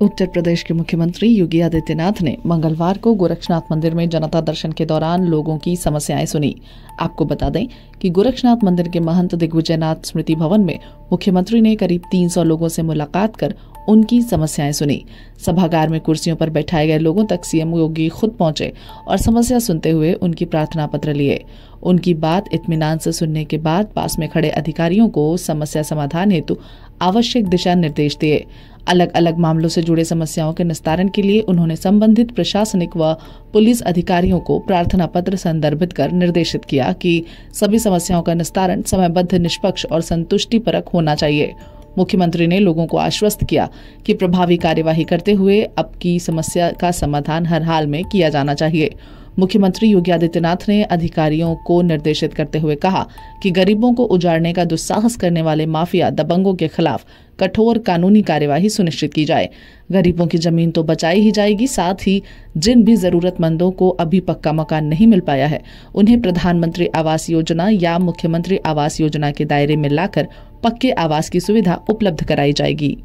उत्तर प्रदेश के मुख्यमंत्री योगी आदित्यनाथ ने मंगलवार को गोरक्षनाथ मंदिर में जनता दर्शन के दौरान लोगों की समस्याएं सुनी आपको बता दें कि गोरक्षनाथ मंदिर के महंत दिग्विजयनाथ स्मृति भवन में मुख्यमंत्री ने करीब 300 लोगों से मुलाकात कर उनकी समस्याएं सुनी सभागार में कुर्सियों पर बैठाए गए लोगों तक सीएम योगी खुद पहुंचे और समस्या सुनते हुए उनकी प्रार्थना पत्र लिए उनकी बात इतमान से सुनने के बाद पास में खड़े अधिकारियों को समस्या समाधान हेतु आवश्यक दिशा निर्देश दिए अलग अलग मामलों से जुड़े समस्याओं के निस्तारण के लिए उन्होंने संबंधित प्रशासनिक व पुलिस अधिकारियों को प्रार्थना पत्र संदर्भित कर निर्देशित किया कि सभी समस्याओं का निस्तारण समयबद्ध निष्पक्ष और संतुष्टिपरक होना चाहिए मुख्यमंत्री ने लोगों को आश्वस्त किया कि प्रभावी कार्यवाही करते हुए अब की समस्या का समाधान हर हाल में किया जाना चाहिए मुख्यमंत्री योगी आदित्यनाथ ने अधिकारियों को निर्देशित करते हुए कहा कि गरीबों को उजाड़ने का दुस्साहस करने वाले माफिया दबंगों के खिलाफ कठोर कानूनी कार्यवाही सुनिश्चित की जाए गरीबों की जमीन तो बचाई ही जाएगी साथ ही जिन भी जरूरतमंदों को अभी पक्का मकान नहीं मिल पाया है उन्हें प्रधानमंत्री आवास योजना या मुख्यमंत्री आवास योजना के दायरे में लाकर पक्के आवास की सुविधा उपलब्ध कराई जाएगी